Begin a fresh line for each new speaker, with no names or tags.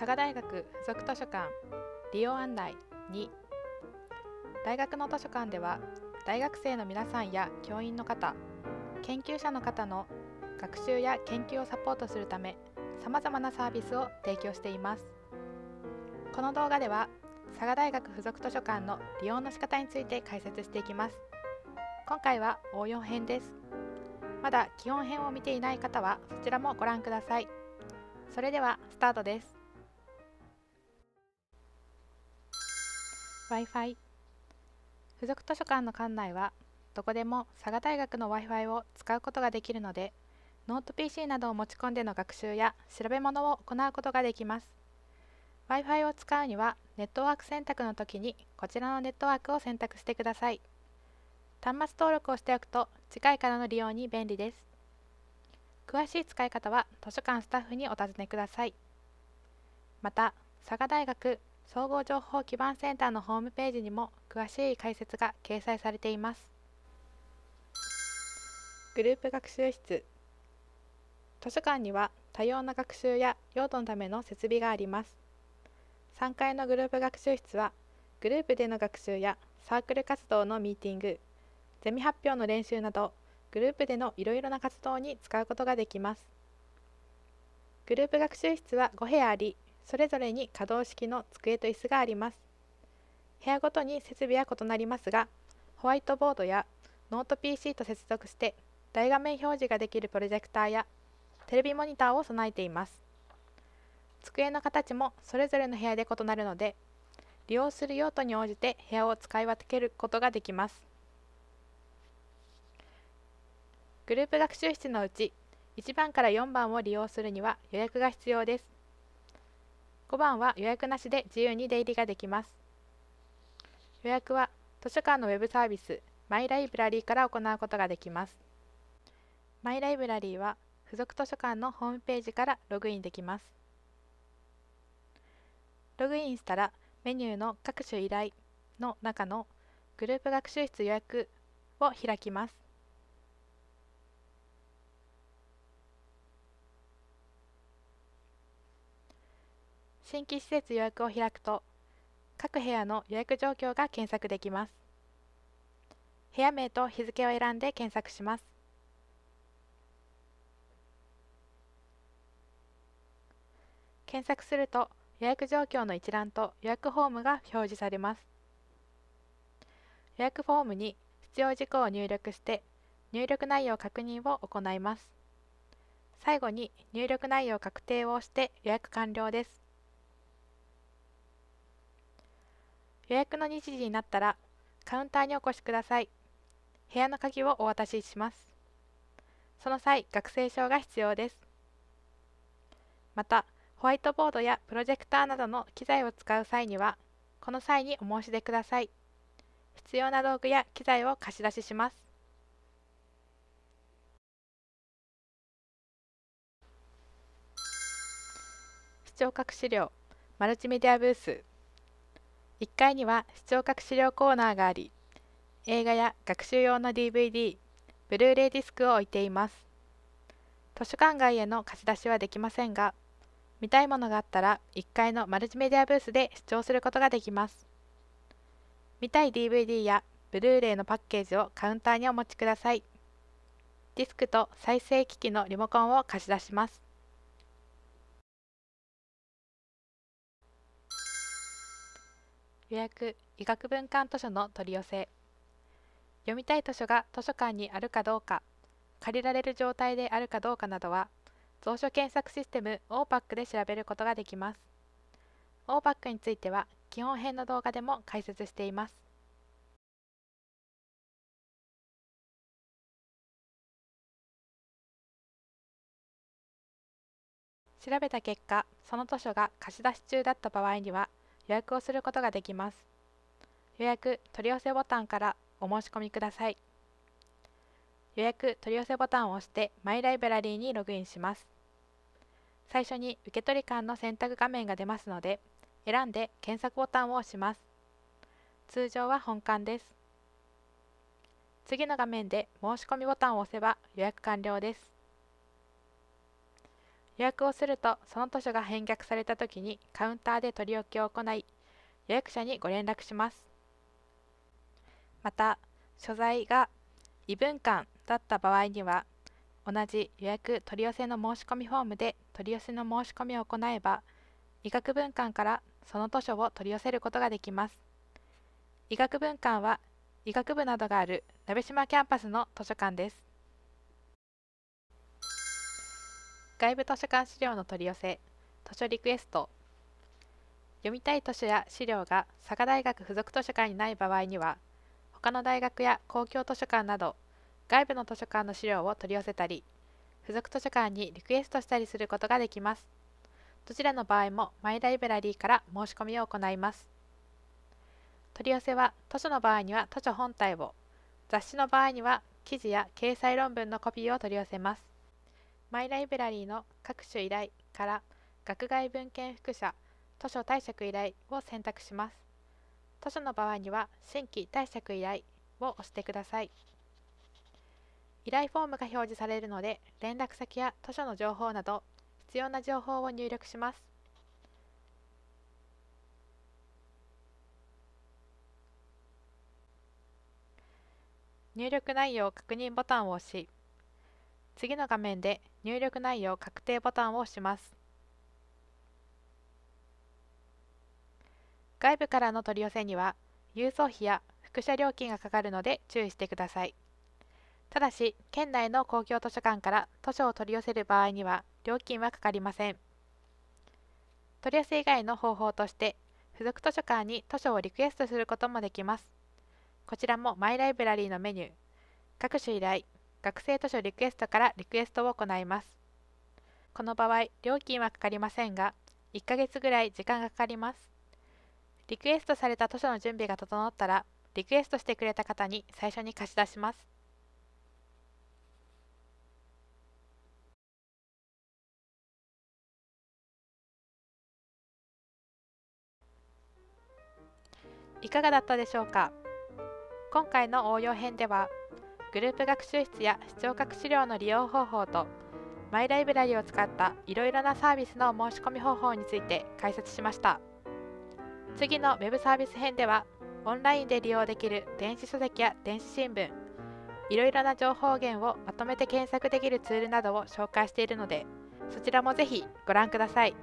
佐賀大学附属図書館利用案内2大学の図書館では大学生の皆さんや教員の方研究者の方の学習や研究をサポートするためさまざまなサービスを提供していますこの動画では佐賀大学附属図書館の利用の仕方について解説していきます今回は応用編ですまだ基本編を見ていない方はそちらもご覧くださいそれではスタートです Wi-Fi 付属図書館の館内はどこでも佐賀大学の Wi-Fi を使うことができるのでノート PC などを持ち込んでの学習や調べ物を行うことができます Wi-Fi を使うにはネットワーク選択の時にこちらのネットワークを選択してください端末登録をしておくと次回からの利用に便利です詳しい使い方は図書館スタッフにお尋ねくださいまた佐賀大学総合情報基盤センターのホームページにも詳しい解説が掲載されていますグループ学習室図書館には多様な学習や用途のための設備があります3階のグループ学習室はグループでの学習やサークル活動のミーティングゼミ発表の練習などグループでのいろいろな活動に使うことができますグループ学習室は5部屋ありそれぞれに可動式の机と椅子があります部屋ごとに設備は異なりますがホワイトボードやノート PC と接続して大画面表示ができるプロジェクターやテレビモニターを備えています机の形もそれぞれの部屋で異なるので利用する用途に応じて部屋を使い分けることができますグループ学習室のうち1番から4番を利用するには予約が必要です5番は予約なしで自由に出入りができます予約は図書館のウェブサービスマイライブラリーから行うことができますマイライブラリーは付属図書館のホームページからログインできますログインしたらメニューの各種依頼の中のグループ学習室予約を開きます新規施設予約を開くと各部屋の予約状況が検索できます部屋名と日付を選んで検索します検索すると予約状況の一覧と予約フォームが表示されます予約フォームに必要事項を入力して入力内容確認を行います最後に入力内容確定をして予約完了です予約の日時になったらカウンターにお越しください部屋の鍵をお渡ししますその際学生証が必要ですまたホワイトボードやプロジェクターなどの機材を使う際にはこの際にお申し出ください必要な道具や機材を貸し出しします視聴覚資料マルチメディアブース1階には視聴覚資料コーナーがあり映画や学習用の DVD ブルーレイディスクを置いています図書館外への貸し出しはできませんが見たいものがあったら1階のマルチメディアブースで視聴することができます見たい DVD やブルーレイのパッケージをカウンターにお持ちくださいディスクと再生機器のリモコンを貸し出します予約医学文館図書の取り寄せ読みたい図書が図書館にあるかどうか借りられる状態であるかどうかなどは蔵書検索システム OPAC で調べることができます OPAC については基本編の動画でも解説しています調べた結果その図書が貸し出し中だった場合には予約をすることができます。予約取り寄せボタンからお申し込みください。予約取り寄せボタンを押してマイライブラリーにログインします。最初に受け取り館の選択画面が出ますので、選んで検索ボタンを押します。通常は本館です。次の画面で申し込みボタンを押せば予約完了です。予約をするとその図書が返却された時にカウンターで取り置きを行い予約者にご連絡しますまた所在が異文館だった場合には同じ予約取り寄せの申し込みフォームで取り寄せの申し込みを行えば医学文館からその図書を取り寄せることができます医学文館は医学部などがある鍋島キャンパスの図書館です外部図書館資料の取り寄せ図書リクエスト読みたい図書や資料が佐賀大学附属図書館にない場合には他の大学や公共図書館など外部の図書館の資料を取り寄せたり付属図書館にリクエストしたりすることができますどちらの場合もマイライブラリーから申し込みを行います取り寄せは図書の場合には図書本体を雑誌の場合には記事や掲載論文のコピーを取り寄せますマイライブラリーの各種依頼から学外文献複写、図書貸借依頼を選択します図書の場合には新規貸借依頼を押してください依頼フォームが表示されるので連絡先や図書の情報など必要な情報を入力します入力内容確認ボタンを押し次の画面で入力内容確定ボタンを押します外部からの取り寄せには郵送費や複写料金がかかるので注意してくださいただし県内の公共図書館から図書を取り寄せる場合には料金はかかりません取り寄せ以外の方法として付属図書館に図書をリクエストすることもできますこちらもマイライブラリーのメニュー各種依頼学生図書リクエストからリクエストを行います。この場合、料金はかかりませんが、1ヶ月ぐらい時間がかかります。リクエストされた図書の準備が整ったら、リクエストしてくれた方に最初に貸し出します。いかがだったでしょうか今回の応用編ではグループ学習室や視聴覚資料の利用方法とマイライブラリを使ったいろいろなサービスの申し込み方法について解説しました次の Web サービス編ではオンラインで利用できる電子書籍や電子新聞いろいろな情報源をまとめて検索できるツールなどを紹介しているのでそちらもぜひご覧ください。